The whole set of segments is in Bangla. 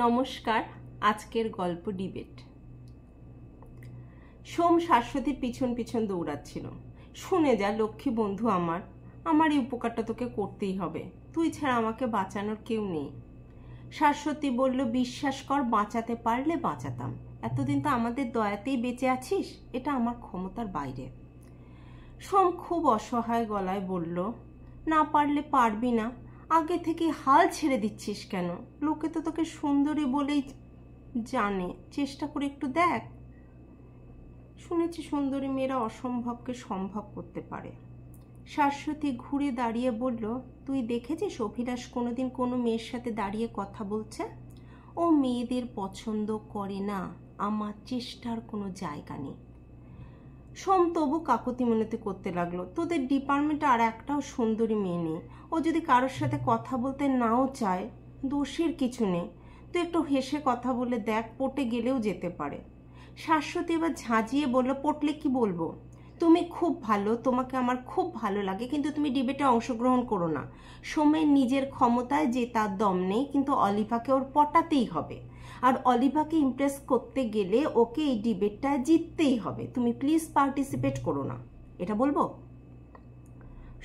নমস্কার আজকের গল্প ডিবেট সোম শাশ্বতী পিছন পিছন দৌড়াচ্ছিল শুনে যা লক্ষ্মী বন্ধু আমার আমার এই উপকারটা তোকে করতেই হবে তুই ছাড়া আমাকে বাঁচানোর কেউ নেই শাশ্বতী বলল বিশ্বাস কর বাঁচাতে পারলে বাঁচাতাম এতদিন তো আমাদের দয়াতেই বেঁচে আছিস এটা আমার ক্ষমতার বাইরে সোম খুব অসহায় গলায় বলল না পারলে পারবি না আগে থেকে হাল ছেড়ে দিচ্ছিস কেন লোকে তো তোকে সুন্দরী বলেই জানে চেষ্টা করে একটু দেখ শুনেছি সুন্দরী মেয়েরা অসম্ভবকে সম্ভব করতে পারে শাশ্বতী ঘুরে দাঁড়িয়ে বলল তুই দেখেছিস অভিলাষ কোনোদিন কোনো মেয়ের সাথে দাঁড়িয়ে কথা বলছে ও মেয়েদের পছন্দ করে না আমার চেষ্টার কোনো জায়গা নেই সোম তবু কাকুতি মনেতে করতে লাগলো তোদের ডিপার্টমেন্টে আর একটাও সুন্দরী মেয়ে নেই ও যদি কারোর সাথে কথা বলতে নাও চায় দোষের কিছু নেই তুই একটু হেসে কথা বলে দেখ পটে গেলেও যেতে পারে শাশ্বতী এবার ঝাঁঝিয়ে বললো পটলে কি বলবো তুমি খুব ভালো তোমাকে আমার খুব ভালো লাগে কিন্তু তুমি ডিবেটে অংশগ্রহণ করো না সোমের নিজের ক্ষমতায় যে তার দম নেই কিন্তু অলিফাকে ওর পটাতেই হবে আর অলিভাকে ইমপ্রেস করতে গেলে ওকে এই ডিবেটটা জিততেই হবে তুমি প্লিজ পার্টিসিপেট করো না এটা বলবো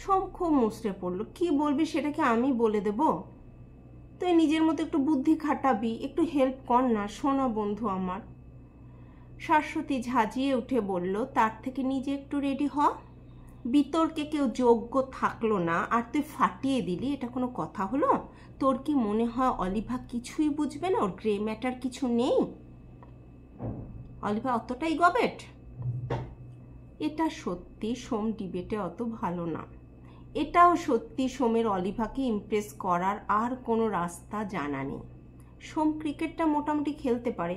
শঙ্খ খুব পড়লো কি বলবি সেটাকে আমি বলে দেব তুই নিজের মতো একটু বুদ্ধি খাটাবি একটু হেল্প কর না শোনা বন্ধু আমার শাশ্বতী ঝাঁজিয়ে উঠে বলল তার থেকে নিজে একটু রেডি হ বিতর্কে কেউ যোগ্য থাকলো না আর তুই ফাটিয়ে দিলি এটা কোনো কথা হলো তোর কি মনে হয় অলিভা কিছুই বুঝবে না ওর গ্রে ম্যাটার কিছু নেই অলিভা অতটাই গবেট এটা সত্যি সোম ডিবেটে অত ভালো না এটাও সত্যি সোমের অলিভাকে ইমপ্রেস করার আর কোনো রাস্তা জানা নেই সোম ক্রিকেটটা মোটামুটি খেলতে পারে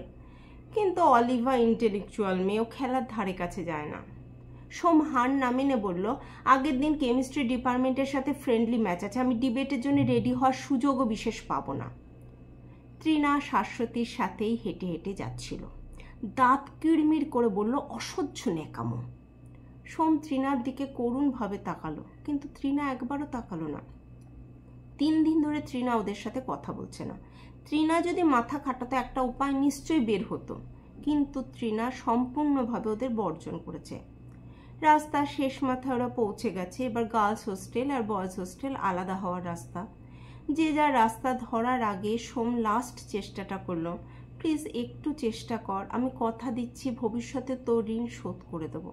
কিন্তু অলিভা ইন্টেলেকচুয়াল মেয়েও খেলার ধারে কাছে যায় না সোম হান নামিনে বলল আগের দিন কেমিস্ট্রি ডিপার্টমেন্টের সাথে ফ্রেন্ডলি ম্যাচ আছে আমি ডিবেটের জন্য রেডি হওয়ার সুযোগও বিশেষ পাবো না তৃণা শাশ্বতীর সাথেই হেঁটে হেঁটে যাচ্ছিল দাঁত কিড়মির করে বলল অসহ্য নেকামো সোম তৃণার দিকে করুণভাবে তাকালো কিন্তু তৃণা একবারও তাকালো না তিন দিন ধরে তৃণা ওদের সাথে কথা বলছে না তৃণা যদি মাথা খাটাতে একটা উপায় নিশ্চয়ই বের হতো কিন্তু তৃণা সম্পূর্ণভাবে ওদের বর্জন করেছে রাস্তা শেষ মাথায় ওরা পৌঁছে গেছে এবার গার্লস হোস্টেল আর বয়েজ হোস্টেল আলাদা হওয়ার রাস্তা যে যার রাস্তা ধরার আগে সোম লাস্ট চেষ্টাটা করলো প্লিজ একটু চেষ্টা কর আমি কথা দিচ্ছি ভবিষ্যতে তোর ঋণ শোধ করে দেবো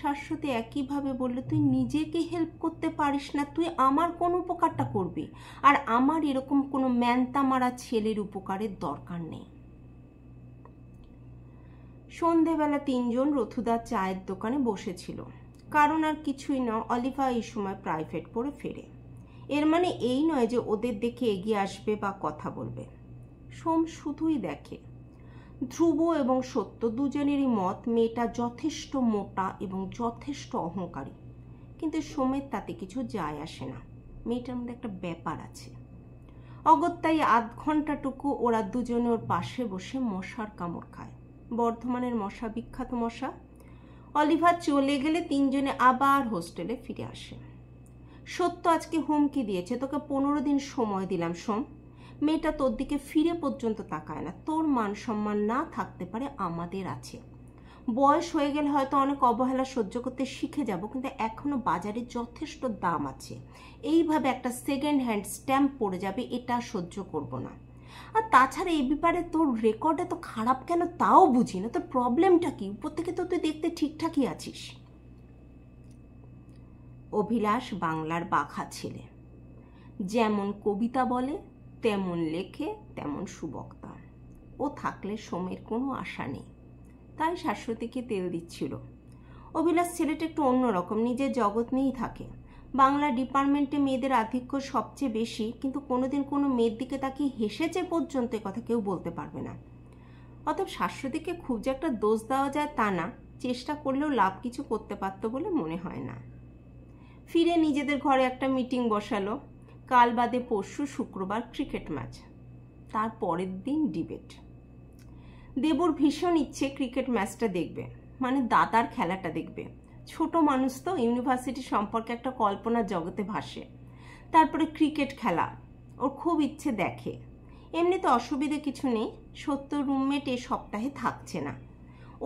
শাশ্বতী একইভাবে বলল তুই নিজেকে হেল্প করতে পারিস না তুই আমার কোন উপকারটা করবি আর আমার এরকম কোনো ম্যান্তা মারা ছেলের উপকারের দরকার নেই সন্ধেবেলা তিনজন রথুদা চায়ের দোকানে বসেছিল কারণ আর কিছুই না অলিফা এই সময় প্রাইভেট পরে ফেরে এর মানে এই নয় যে ওদের দেখে এগিয়ে আসবে বা কথা বলবে সোম শুধুই দেখে ধ্রুব এবং সত্য দুজনেরই মত মেয়েটা যথেষ্ট মোটা এবং যথেষ্ট অহংকারী কিন্তু সোমের তাতে কিছু যায় আসে না মেয়েটার মধ্যে একটা ব্যাপার আছে অগত্যাই আধ ঘন্টাটুকু ওরা দুজনে ওর পাশে বসে মশার কামড় খায় বর্ধমানের মশা বিখ্যাত মশা অলিভার চলে গেলে তিনজনে আবার হোস্টেলে ফিরে আসে সত্য আজকে হুমকি দিয়েছে তোকে পনেরো দিন সময় দিলাম সোম মেয়েটা তোর দিকে ফিরে পর্যন্ত তাকায় না তোর মান সম্মান না থাকতে পারে আমাদের আছে বয়স হয়ে গেলে হয়তো অনেক অবহেলা সহ্য করতে শিখে যাব কিন্তু এখনও বাজারে যথেষ্ট দাম আছে এইভাবে একটা সেকেন্ড হ্যান্ড স্ট্যাম্প পড়ে যাবে এটা সহ্য করব না আর তাছাড়া এই ব্যাপারে তোর রেকর্ড এত খারাপ কেন তাও বুঝি না তোর প্রবলেমটা কি উপর থেকে তো তুই দেখতে ঠিকঠাকই আছিস অভিলাষ বাংলার বাঘা ছেলে যেমন কবিতা বলে তেমন লেখে তেমন সুবক্তা ও থাকলে সোমের কোনো আশা নেই তাই শাশ্বতীকে তেল দিচ্ছিল অভিলাষ ছেলেটা একটু অন্যরকম নিজের জগৎ নিয়েই থাকে বাংলা ডিপার্টমেন্টে মেয়েদের আধিক্য সবচেয়ে বেশি কিন্তু কোনোদিন কোনো মেয়ের দিকে তাকে হেসেছে পর্যন্ত কথা কেউ বলতে পারবে না অতএব শাশ্বতীকে খুব যে একটা দোষ দেওয়া যায় তা না চেষ্টা করলেও লাভ কিছু করতে পারতো বলে মনে হয় না ফিরে নিজেদের ঘরে একটা মিটিং বসালো কাল বাদে পরশু শুক্রবার ক্রিকেট ম্যাচ তার পরের দিন ডিবেট দেবর ভীষণ ইচ্ছে ক্রিকেট ম্যাচটা দেখবে মানে দাদার খেলাটা দেখবে ছোট মানুষ তো ইউনিভার্সিটি সম্পর্কে একটা কল্পনা জগতে ভাসে তারপরে ক্রিকেট খেলা ওর খুব ইচ্ছে দেখে এমনিতে অসুবিধে কিছু নেই সত্য রুমমেট এ সপ্তাহে থাকছে না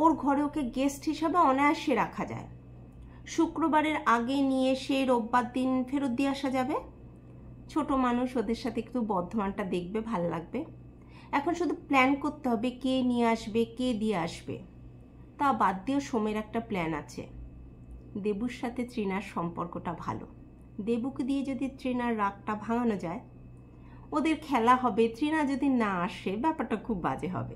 ওর ঘরে ওকে গেস্ট হিসাবে অনায়াসে রাখা যায় শুক্রবারের আগে নিয়ে সে রোববার দিন ফেরত দিয়ে আসা যাবে ছোট মানুষ ওদের সাথে একটু বর্ধমানটা দেখবে ভাল লাগবে এখন শুধু প্ল্যান করতে হবে কে নিয়ে আসবে কে দিয়ে আসবে তা বাদ দিয়েও সোমের একটা প্ল্যান আছে দেবুর সাথে ত্রিনার সম্পর্কটা ভালো দেবুকে দিয়ে যদি ত্রিনার রাগটা ভাঙানো যায় ওদের খেলা হবে ত্রিনা যদি না আসে ব্যাপারটা খুব বাজে হবে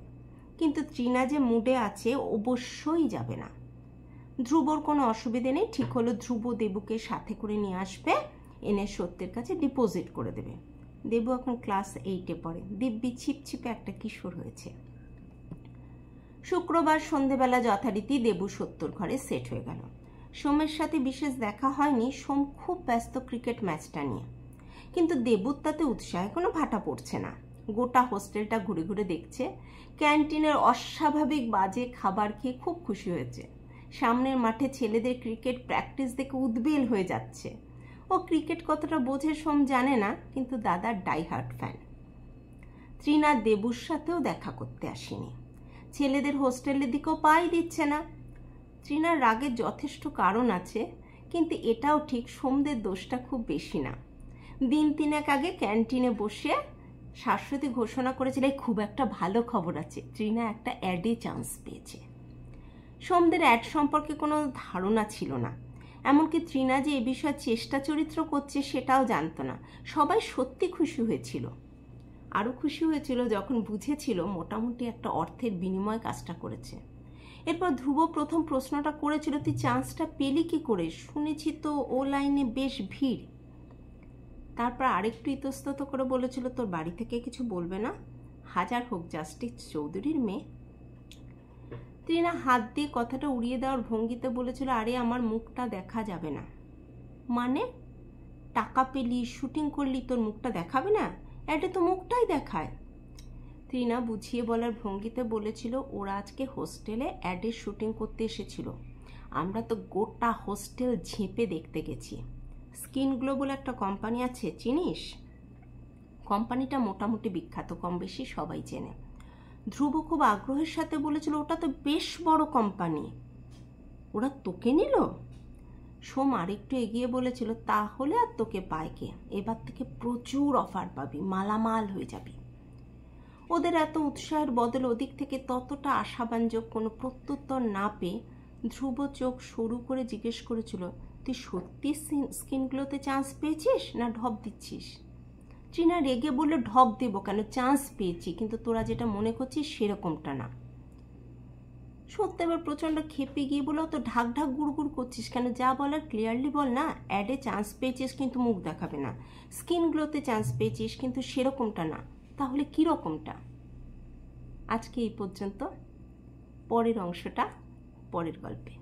কিন্তু ত্রিনা যে মুডে আছে অবশ্যই যাবে না ধ্রুবর কোনো অসুবিধে নেই ঠিক হলো ধ্রুব দেবুকে সাথে করে নিয়ে আসবে এনে সত্যের কাছে ডিপোজিট করে দেবে দেবু এখন ক্লাস এইটে পড়ে দিব্যি ছিপছিপে একটা কিশোর হয়েছে শুক্রবার সন্ধেবেলা যথারীতি দেবু সত্যর ঘরে সেট হয়ে গেল সোমের সাথে বিশেষ দেখা হয়নি সোম খুব ব্যস্ত ক্রিকেট ম্যাচটা নিয়ে কিন্তু দেবত্তাতে তাতে উৎসাহে কোনো ভাটা পড়ছে না গোটা হোস্টেলটা ঘুরে ঘুরে দেখছে ক্যান্টিনের অস্বাভাবিক বাজে খাবার খেয়ে খুব খুশি হয়েছে সামনের মাঠে ছেলেদের ক্রিকেট প্র্যাকটিস দেখে উদ্বেল হয়ে যাচ্ছে ও ক্রিকেট কতটা বোঝে সোম জানে না কিন্তু দাদার ডাইহার্ট ফ্যান ত্রিনাথ দেবুর সাথেও দেখা করতে আসেনি ছেলেদের হোস্টেলের দিকেও পাই দিচ্ছে না তৃণার রাগের যথেষ্ট কারণ আছে কিন্তু এটাও ঠিক সোমদের দোষটা খুব বেশি না দিন তিনেক আগে ক্যান্টিনে বসে শাশ্বতী ঘোষণা করেছিল খুব একটা ভালো খবর আছে ট্রিনা একটা অ্যাডে চান্স পেয়েছে সোমদের অ্যাড সম্পর্কে কোনো ধারণা ছিল না এমনকি ত্রিনা যে এ বিষয়ে চেষ্টা চরিত্র করছে সেটাও জানতো না সবাই সত্যি খুশি হয়েছিল আরও খুশি হয়েছিল যখন বুঝেছিল মোটামুটি একটা অর্থের বিনিময় কাজটা করেছে এরপর ধ্রুব প্রথম প্রশ্নটা করেছিল তুই চান্সটা পেলি কি করে শুনেছি তো ও লাইনে বেশ ভিড় তারপর আরেকটু ইতস্তত করে বলেছিল তোর বাড়ি থেকে কিছু বলবে না হাজার হোক জাস্টিস চৌধুরীর মেয়ে না হাত দিয়ে কথাটা উড়িয়ে দেওয়ার ভঙ্গিতে বলেছিল আরে আমার মুখটা দেখা যাবে না মানে টাকা পেলি শুটিং করলি তোর মুখটা দেখাবে না এটা তো মুখটাই দেখায় ত্রিনা বুঝিয়ে বলার ভঙ্গিতে বলেছিল ওরা আজকে হোস্টেলে অ্যাডের শুটিং করতে এসেছিল আমরা তো গোটা হোস্টেল ঝেঁপে দেখতে গেছি স্কিন গ্লো বলে একটা কোম্পানি আছে চিনিস কোম্পানিটা মোটামুটি বিখ্যাত কম বেশি সবাই চেনে ধ্রুব খুব আগ্রহের সাথে বলেছিল ওটা তো বেশ বড় কোম্পানি ওরা তোকে নিল সোম আরেকটু এগিয়ে বলেছিল তাহলে আর তোকে পায় কে এবার থেকে প্রচুর অফার পাবি মালামাল হয়ে যাবি ওদের এত উৎসাহের বদল ওদিক থেকে ততটা আশাবাঞ্জক কোনো প্রত্যুত্তর না পেয়ে ধ্রুব চোখ সরু করে জিজ্ঞেস করেছিল তুই সত্যি স্কিনগুলোতে চান্স পেয়েছিস না ঢপ দিচ্ছিস ট্রিনা রেগে বললো ঢপ দেব কেন চান্স পেয়েছি কিন্তু তোরা যেটা মনে করছিস সেরকমটা না সত্যি এবার প্রচণ্ড খেপে গিয়ে বলো তো ঢাক ঢাক গুড় গুড় করছিস কেন যা বলার ক্লিয়ারলি বল না অ্যাডে চান্স পেয়েছিস কিন্তু মুখ দেখাবে না স্কিনগুলোতে চান্স পেয়েছিস কিন্তু সেরকমটা না তাহলে কীরকমটা আজকে এই পর্যন্ত পরের অংশটা পরের গল্পে